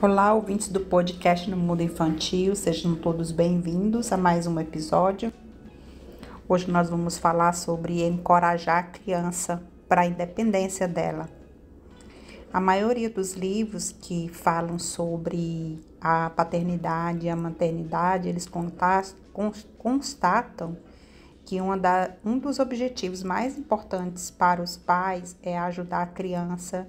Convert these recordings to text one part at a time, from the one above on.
Olá, ouvintes do podcast No Mundo Infantil, sejam todos bem-vindos a mais um episódio. Hoje nós vamos falar sobre encorajar a criança para a independência dela. A maioria dos livros que falam sobre a paternidade e a maternidade, eles constatam que da, um dos objetivos mais importantes para os pais é ajudar a criança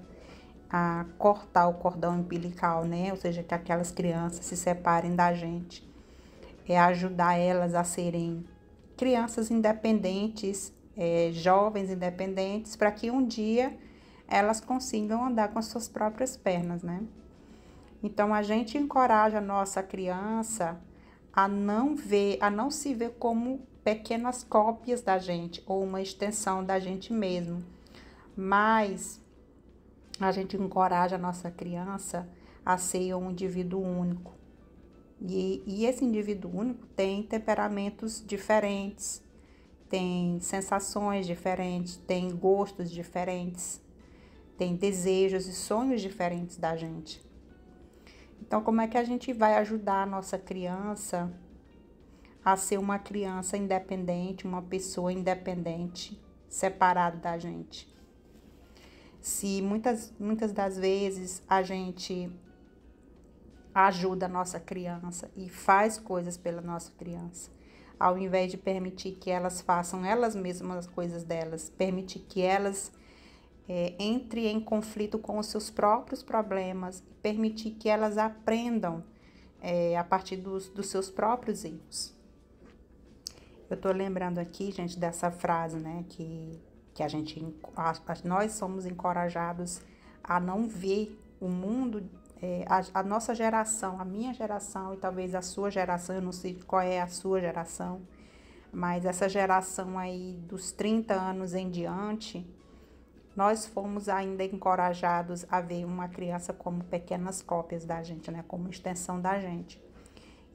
a cortar o cordão umbilical, né? Ou seja, que aquelas crianças se separem da gente. É ajudar elas a serem crianças independentes, é, jovens independentes, para que um dia elas consigam andar com as suas próprias pernas, né? Então a gente encoraja a nossa criança a não ver, a não se ver como pequenas cópias da gente ou uma extensão da gente mesmo, mas a gente encoraja a nossa criança a ser um indivíduo único. E, e esse indivíduo único tem temperamentos diferentes, tem sensações diferentes, tem gostos diferentes, tem desejos e sonhos diferentes da gente. Então, como é que a gente vai ajudar a nossa criança a ser uma criança independente, uma pessoa independente, separada da gente? se muitas, muitas das vezes a gente ajuda a nossa criança e faz coisas pela nossa criança, ao invés de permitir que elas façam elas mesmas as coisas delas, permitir que elas é, entre em conflito com os seus próprios problemas, permitir que elas aprendam é, a partir dos, dos seus próprios erros. Eu tô lembrando aqui, gente, dessa frase, né, que que a gente a, a, nós somos encorajados a não ver o mundo é, a, a, nossa geração, a minha geração e talvez a sua geração, eu não sei qual é a sua geração, mas essa geração aí dos 30 anos em diante, nós fomos ainda encorajados a ver uma criança como pequenas cópias da gente, né, como extensão da gente.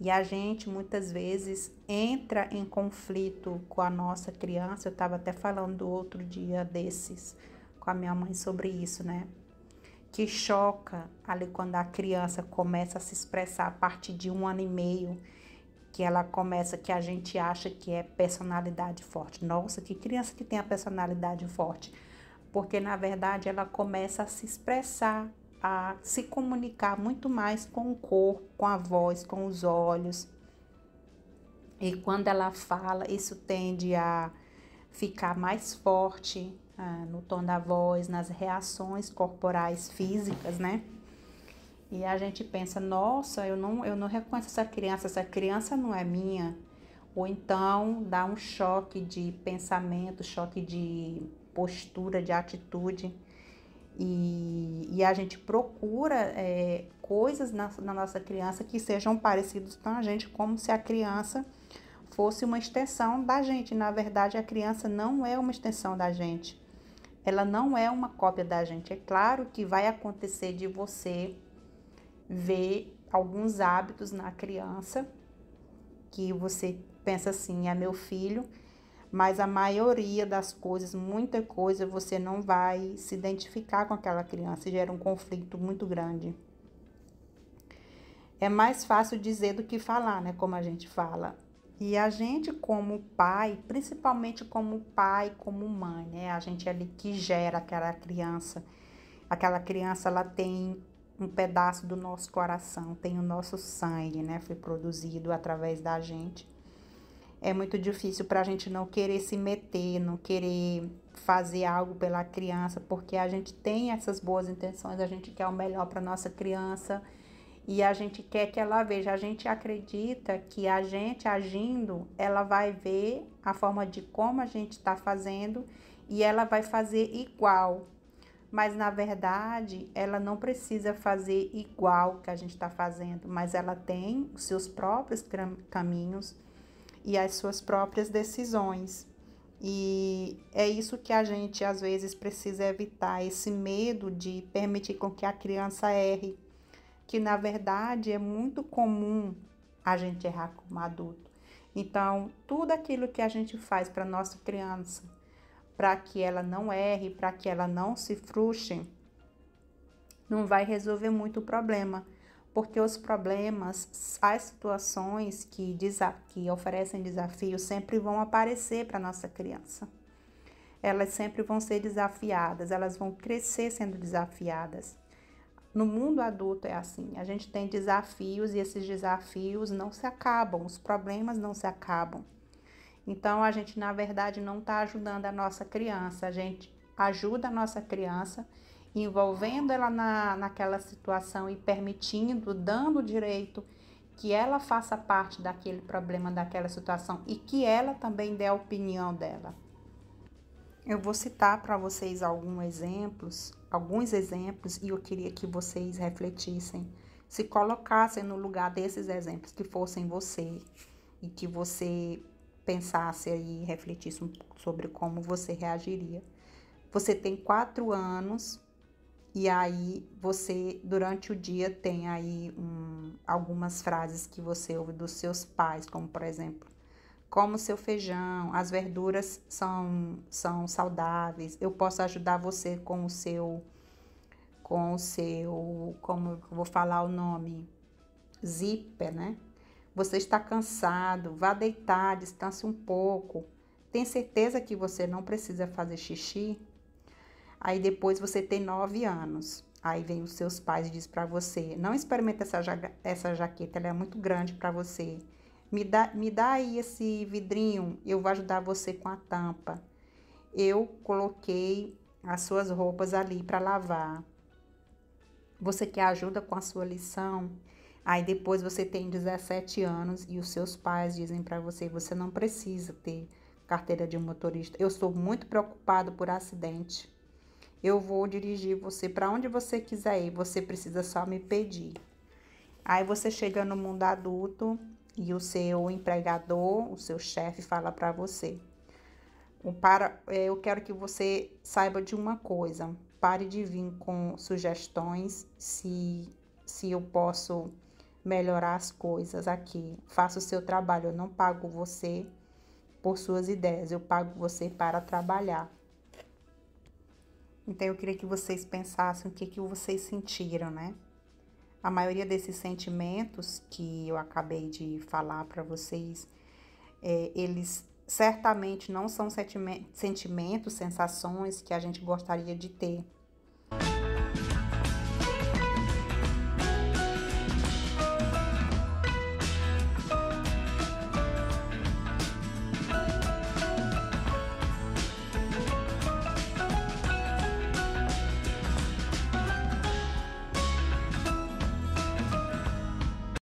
E a gente muitas vezes entra em conflito com a nossa criança. Eu estava até falando outro dia desses com a minha mãe sobre isso, né? Que choca ali quando a criança começa a se expressar a partir de um ano e meio, que ela começa, que a gente acha que é personalidade forte. Nossa, que criança que tem a personalidade forte! Porque na verdade ela começa a se expressar a se comunicar muito mais com o corpo, com a voz, com os olhos. E quando ela fala, isso tende a ficar mais forte ah, no tom da voz, nas reações corporais físicas, né? E a gente pensa, nossa, eu não, eu não reconheço essa criança, essa criança não é minha. Ou então dá um choque de pensamento, choque de postura, de atitude. E, e a gente procura é, coisas na, na nossa criança que sejam parecidas com a gente, como se a criança fosse uma extensão da gente. Na verdade, a criança não é uma extensão da gente. Ela não é uma cópia da gente. É claro que vai acontecer de você ver alguns hábitos na criança que você pensa assim: é meu filho, mas a maioria das coisas, muita coisa, você não vai se identificar com aquela criança, gera um conflito muito grande. É mais fácil dizer do que falar, né? Como a gente fala. E a gente, como pai, principalmente como pai, como mãe, né? A gente é ali que gera aquela criança. Aquela criança, ela tem um pedaço do nosso coração, tem o nosso sangue, né? Foi produzido através da gente é muito difícil para a gente não querer se meter, não querer fazer algo pela criança, porque a gente tem essas boas intenções, a gente quer o melhor para nossa criança e a gente quer que ela veja. A gente acredita que a gente agindo, ela vai ver a forma de como a gente está fazendo e ela vai fazer igual. Mas na verdade, ela não precisa fazer igual que a gente está fazendo, mas ela tem os seus próprios caminhos e as suas próprias decisões. E é isso que a gente às vezes precisa evitar, esse medo de permitir com que a criança erre, que na verdade é muito comum a gente errar como adulto. Então, tudo aquilo que a gente faz para nossa criança, para que ela não erre, para que ela não se frustre, não vai resolver muito o problema, porque os problemas, as situações que, que oferecem desafios sempre vão aparecer para nossa criança. Elas sempre vão ser desafiadas, elas vão crescer sendo desafiadas. No mundo adulto é assim, a gente tem desafios e esses desafios não se acabam, os problemas não se acabam. Então a gente na verdade não está ajudando a nossa criança, a gente ajuda a nossa criança envolvendo ela na, naquela situação e permitindo, dando o direito que ela faça parte daquele problema, daquela situação e que ela também dê a opinião dela. Eu vou citar para vocês alguns exemplos, alguns exemplos e eu queria que vocês refletissem, se colocassem no lugar desses exemplos, que fossem você e que você pensasse e refletisse um pouco sobre como você reagiria. Você tem quatro anos e aí você, durante o dia, tem aí um, algumas frases que você ouve dos seus pais, como por exemplo, como seu feijão, as verduras são, são saudáveis, eu posso ajudar você com o seu, com o seu, como eu vou falar o nome, zíper, né? Você está cansado, vá deitar, descanse um pouco. Tem certeza que você não precisa fazer xixi? Aí depois você tem nove anos. Aí vem os seus pais e diz para você: não experimenta essa, ja essa jaqueta, ela é muito grande para você. Me dá, me dá aí esse vidrinho, eu vou ajudar você com a tampa. Eu coloquei as suas roupas ali para lavar. Você quer ajuda com a sua lição? Aí depois você tem 17 anos e os seus pais dizem para você: você não precisa ter carteira de motorista. Eu estou muito preocupado por acidente eu vou dirigir você para onde você quiser ir, você precisa só me pedir. Aí você chega no mundo adulto e o seu empregador, o seu chefe fala para você: é, para, eu quero que você saiba de uma coisa. Pare de vir com sugestões se, se eu posso melhorar as coisas aqui. Faça o seu trabalho, eu não pago você por suas ideias, eu pago você para trabalhar. Então eu queria que vocês pensassem o que, que vocês sentiram, né? A maioria desses sentimentos que eu acabei de falar para vocês, é, eles certamente não são sentimentos, sensações que a gente gostaria de ter.